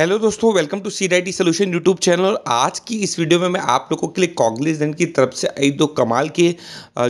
hello दोस्तों welcome to C I solution YouTube channel और आज की इस वीडियो में मैं आप लोगों के लिए कॉग्निजेंट की तरफ से आई दो कमाल के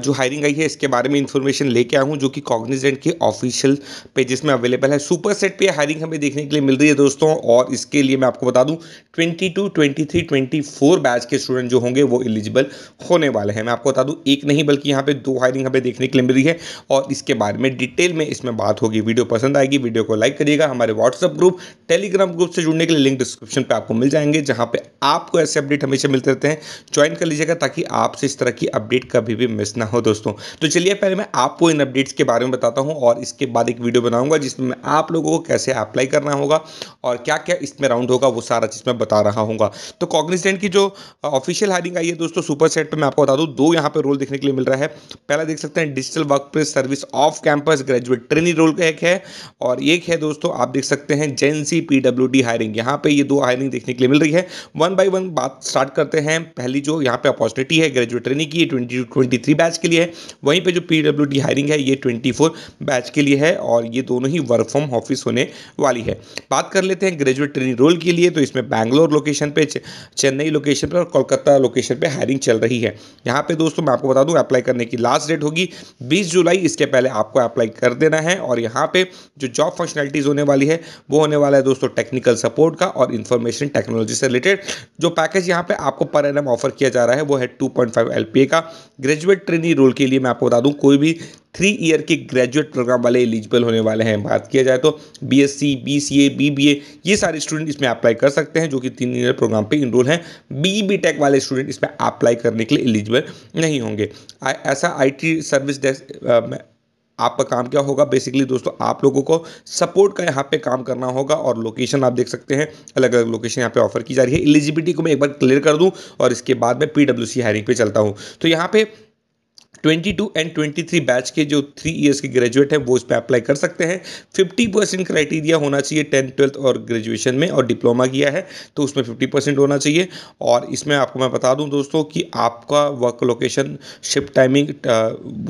जो हायरिंग आई है इसके बारे में इन्फॉर्मेशन लेके आया हूँ जो कि कॉग्निजेंट के ऑफिशियल पेजेस में अवेलेबल है सुपर सेट पे हायरिंग हमें देखने के लिए मिल रही है दोस्तों और इसके लिए मैं आपको बता दूँ twenty two twenty three twenty four batch के स्टूडेंट जो होंगे वो एलिजिबल होने वाले हैं मैं आपको बता दूँ एक नहीं बल्कि यहाँ पर दो हायरिंग हमें देखने के लिए मिल रही है और इसके बारे में डिटेल में इसमें बात होगी वीडियो पसंद आएगी वीडियो को लाइक करिएगा हमारे व्हाट्सअप ग्रुप टेलीग्राम ग्रुप से जुड़ने जुड़ने के लिए लिंक डिस्क्रिप्शन पे आपको मिल जाएंगे जहाँ पे आपको ऐसे अपडेट हमेशा मिलते रहते हैं ज्वाइन कर लीजिएगा ताकि आपसे इस तरह की अपडेट कभी भी मिस ना हो दोस्तों तो चलिए पहले मैं आपको इन अपडेट्स के बारे में बताता हूँ और इसके बाद एक वीडियो बनाऊंगा जिसमें मैं आप लोगों को कैसे अप्लाई करना होगा और क्या क्या इसमें राउंड होगा वो सारा चीज़ मैं बता रहा हूँ तो कॉग्निजेंट की जो ऑफिशियल हायरिंग आई है दोस्तों सुपर सेट पर मैं आपको बता दूँ दो यहाँ पर रोल देखने के लिए मिल रहा है पहला देख सकते हैं digital work place service off campus graduate training role का एक है और एक है दोस्तों आप देख सकते हैं GenC P W D hiring यहाँ पे ये दो हायरिंग देखने के लिए मिल रही है वन बाई वन बात स्टार्ट करते हैं पहली जो यहाँ पे अपॉर्चुनिटी है ग्रेजुएट ट्रेनिंग की ये ट्वेंटी ट्वेंटी थ्री बैच के लिए है वहीं पर जो पी डब्ल्यू डी हायरिंग है ये ट्वेंटी फोर बैच के लिए है और ये दोनों ही वर्क फ्रॉम ऑफिस होने वाली है बात कर लेते हैं ग्रेजुएट ट्रेनिंग रोल के लिए तो इसमें बैंगलोर लोकेशन पर चेन्नई लोकेशन पर और कोलकाता लोकेशन पर हायरिंग चल रही है यहाँ पर दोस्तों मैं आपको बता दूँ अप्लाई करने की लास्ट डेट होगी बीस जुलाई इसके पहले आपको अप्लाई कर देना है और यहाँ पे जो जॉब फंक्शनलिटीज़ होने वाली है वो होने वाला है दोस्तों टेक्निकल सपोर्ट सपोर्ट का और इन्फॉर्मेशन टेक्नोलॉजी से रिलेटेड जो पैकेज यहाँ पे आपको पर एन ऑफर किया जा रहा है वो है 2.5 पॉइंट का ग्रेजुएट ट्रेनिंग रोल के लिए मैं आपको बता दूँ कोई भी थ्री ईयर के ग्रेजुएट प्रोग्राम वाले एलिजिबल होने वाले हैं बात किया जाए तो B S C B C A B B A ये सारे स्टूडेंट इसमें अप्लाई कर सकते हैं जो कि तीन ईयर प्रोग्राम पे इनरोल हैं बी बी टेक वाले स्टूडेंट इसमें अप्लाई करने के लिए एलिजिबल नहीं होंगे ऐसा आई टी सर्विस डेस्क आपका काम क्या होगा बेसिकली दोस्तों आप लोगों को सपोर्ट का यहाँ पे काम करना होगा और लोकेशन आप देख सकते हैं अलग अलग लोकेशन यहाँ पे ऑफर की जा रही है एलिजिबिलिटी को मैं एक बार क्लियर कर दूँ और इसके बाद मैं पी हायरिंग पर चलता हूँ तो यहाँ पर 22 एंड 23 बैच के जो थ्री ईयर्स के ग्रेजुएट हैं वो इस पर अप्लाई कर सकते हैं 50 परसेंट क्राइटेरिया होना चाहिए टेंथ ट्वेल्थ और ग्रेजुएशन में और डिप्लोमा किया है तो उसमें 50 परसेंट होना चाहिए और इसमें आपको मैं बता दूं दोस्तों कि आपका work location shift timing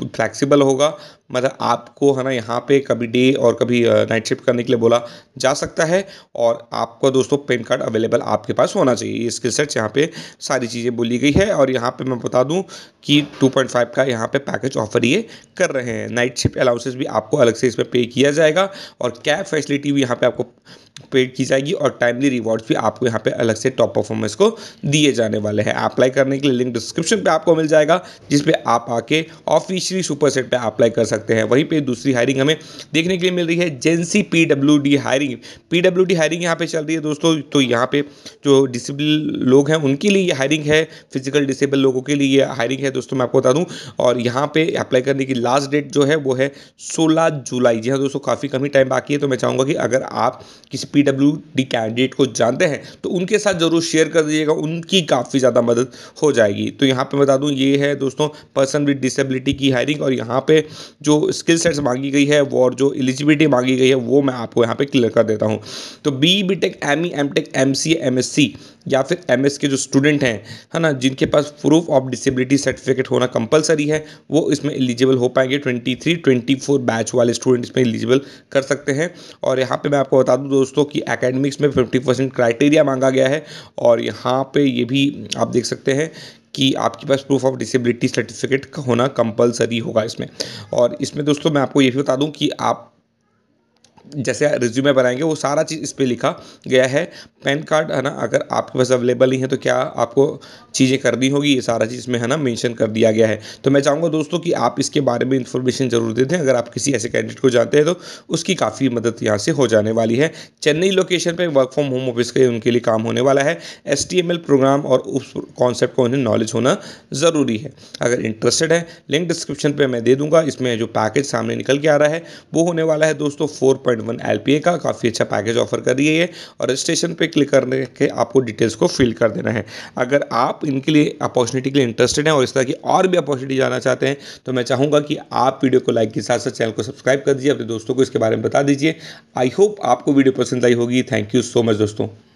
flexible होगा मतलब आपको है ना यहाँ पे कभी डे और कभी नाइट शिफ्ट करने के लिए बोला जा सकता है और आपका दोस्तों पेन कार्ड अवेलेबल आपके पास होना चाहिए ये स्किल सेट्स यहाँ पर सारी चीज़ें बोली गई है और यहाँ पर मैं बता दूँ कि टू का यहाँ यहाँ पे पैकेज ऑफर ये कर रहे हैं नाइट शिफ्ट अलाउंसेस भी आपको अलग से इस पर पे किया जाएगा और कैब फैसिलिटी भी यहाँ पे आपको पेड की जाएगी और टाइमली रिवॉर्ड्स भी आपको यहाँ पे अलग से टॉप परफॉर्मेंस को दिए जाने वाले हैं अप्लाई करने के लिए लिंक डिस्क्रिप्शन पे आपको मिल जाएगा जिसपे आप आके ऑफिशियली सुपर सेट पर अप्लाई कर सकते हैं वहीं पर दूसरी हायरिंग हमें देखने के लिए मिल रही है GenC P hiring P hiring यहाँ पर चल रही है दोस्तों तो यहाँ पर जो डिसेबल लोग हैं उनके लिए ये हायरिंग है फिजिकल डिसेबल लोगों के लिए ये हायरिंग है दोस्तों मैं आपको बता दूँ और यहाँ पर अप्लाई करने की लास्ट डेट जो है वो है सोलह जुलाई जी हाँ दोस्तों काफ़ी कम ही टाइम बाकी है तो मैं चाहूँगा कि अगर आप किसी पी पीडब्ल्यू डी कैंडिडेट को जानते हैं तो उनके साथ ज़रूर शेयर कर दीजिएगा उनकी काफ़ी ज़्यादा मदद हो जाएगी तो यहाँ पे बता दूँ ये है दोस्तों पर्सन विद डिसेबिलिटी की हायरिंग और यहाँ पे जो स्किल सेट्स मांगी गई है वो और जो एलिजिबिलिटी मांगी गई है वो मैं आपको यहाँ पर क्लियर कर देता हूँ तो B B tech M E M tech M C M S C या फिर एम एस के जो स्टूडेंट हैं है ना जिनके पास प्रूफ ऑफ डिसेबिलिटी सर्टिफिकेट होना कंपलसरी है वो इसमें एलिजिबल हो पाएंगे twenty three twenty four batch वाले स्टूडेंट इसमें एलिजिबल कर सकते हैं और यहाँ पे मैं आपको बता दूँ दोस्तों कि एकेडमिक्स में फिफ्टी परसेंट क्राइटेरिया मांगा गया है और यहाँ पे ये भी आप देख सकते हैं कि आपके पास प्रूफ ऑफ डिसेबिलिटी सर्टिफिकेट का होना कंपलसरी होगा इसमें और इसमें दोस्तों मैं आपको ये भी बता दूं कि आप जैसे रिज्यूमे बनाएंगे वो सारा चीज़ इस पर लिखा गया है पैन कार्ड है ना अगर आपके पास अवेलेबल नहीं है तो क्या आपको चीज़ें करनी होगी ये सारा चीज़ इसमें है ना मेंशन कर दिया गया है तो मैं चाहूँगा दोस्तों कि आप इसके बारे में इन्फॉर्मेशन ज़रूर देते हैं अगर आप किसी ऐसे कैंडिडेट को जानते हैं तो उसकी काफ़ी मदद यहाँ से हो जाने वाली है चेन्नई लोकेशन पर वर्क फ्रॉम होम ऑफिस का उनके लिए काम होने वाला है एस प्रोग्राम और उस कॉन्सेप्ट को उन्हें नॉलेज होना ज़रूरी है अगर इंटरेस्टेड है लिंक डिस्क्रिप्शन पर मैं दे दूँगा इसमें जो पैकेज सामने निकल के आ रहा है वो होने वाला है दोस्तों फोर पॉइंट वन एल का काफ़ी अच्छा पैकेज ऑफर कर रही है और रजिस्ट्रेशन पे क्लिक करने के आपको डिटेल्स को फिल कर देना है अगर आप इनके लिए अपॉर्चुनिटी के लिए इंटरेस्टेड हैं और इस तरह की और भी अपॉर्चुनिटी जाना चाहते हैं तो मैं चाहूँगा कि आप वीडियो को लाइक के साथ साथ चैनल को सब्सक्राइब कर दीजिए अपने दोस्तों को इसके बारे में बता दीजिए आई होप आपको वीडियो पसंद आई होगी थैंक यू सो मच दोस्तों